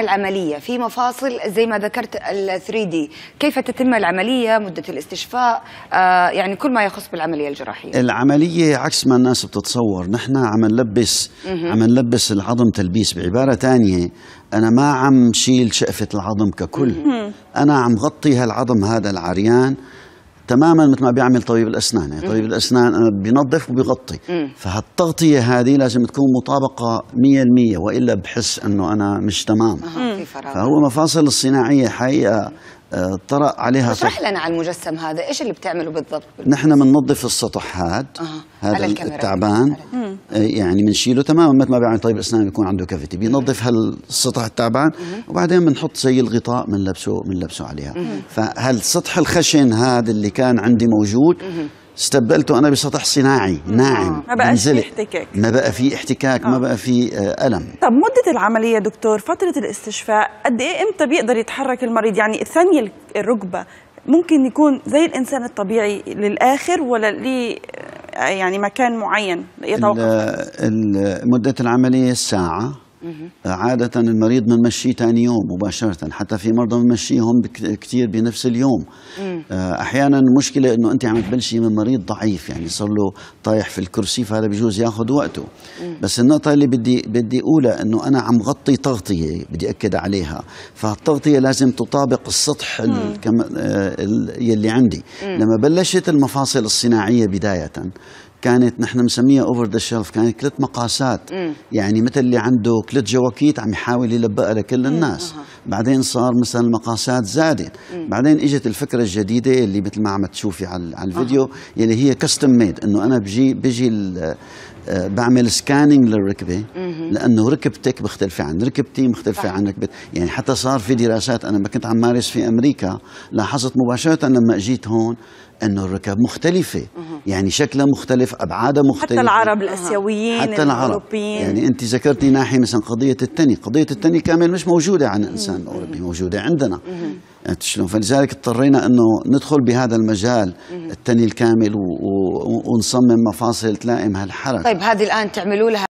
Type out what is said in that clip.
العملية في مفاصل زي ما ذكرت ال 3 دي كيف تتم العملية مدة الاستشفاء آه يعني كل ما يخص بالعملية الجراحية العملية عكس ما الناس بتتصور نحن عم نلبس عم نلبس العظم تلبيس بعبارة ثانية أنا ما عم شيل شقفة العظم ككل أنا عم غطي هالعظم هذا العريان تماما مثل ما بيعمل طبيب الاسنان يعني طبيب الاسنان انا بنظف وبغطي فهالتغطيه هذه لازم تكون مطابقه 100% والا بحس انه انا مش تمام فهو مفاصل الصناعيه حقيقه طرأ آه، عليها اشرح لنا على المجسم هذا ايش اللي بتعمله بالضبط نحن بننظف السطح هذا آه. هذا التعبان مم. يعني بنشيله تماما مثل ما بيعمل طبيب اسنان بيكون عنده كافيتي بينظف هالسطح التعبان مم. وبعدين بنحط زي الغطاء بنلبسه بنلبسه عليها مم. فهالسطح الخشن هذا اللي كان عندي موجود مم. استبدلته انا بسطح صناعي ناعم ما بقى في احتكاك ما بقى في احتكاك ما آه. بقى في آه، الم طب مده العمليه دكتور فتره الاستشفاء قد ايه امتى بيقدر يتحرك المريض يعني الثانيه الركبه ممكن يكون زي الانسان الطبيعي للاخر ولا ليه آه، يعني مكان معين يتوقف مده العمليه ساعه عادة المريض بنمشيه ثاني يوم مباشرة حتى في مرضى بنمشيهم كثير بنفس اليوم آه، أحيانا المشكلة أنه أنت عم تبلشي من مريض ضعيف يعني صار له طايح في الكرسي فهذا بجوز ياخذ وقته بس النقطة اللي بدي بدي أقولها أنه أنا عم غطي تغطية بدي أكد عليها فالتغطية لازم تطابق السطح الكم... آه، اللي عندي لما بلشت المفاصل الصناعية بداية كانت نحن بنسميها اوفر ذا شيلف كانت ثلاث مقاسات مم. يعني مثل اللي عنده ثلاث جواكيت عم يحاول يلبقها لكل الناس مم. بعدين صار مثلا المقاسات زادت مم. بعدين اجت الفكره الجديده اللي مثل ما عم تشوفي على, الفيديو أه. يلي هي كاستم ميد انه انا بجي بجي آه، بعمل سكاننج للركبه لانه ركبتك مختلفه عن ركبتي مختلفه صح. عن ركبت يعني حتى صار في دراسات انا ما كنت عم مارس في امريكا لاحظت مباشره لما اجيت هون انه الركب مختلفه يعني شكلها مختلف ابعادها مختلفه حتى العرب الاسيويين حتى العرب الأوروبيين. يعني انت ذكرتي ناحيه مثلا قضيه التني قضيه التني كامل مش موجوده عن الانسان الاوروبي موجوده عندنا شلون فلذلك اضطرينا انه ندخل بهذا المجال التني الكامل ونصمم مفاصل تلائم هالحركه طيب هذه الان تعملوا لها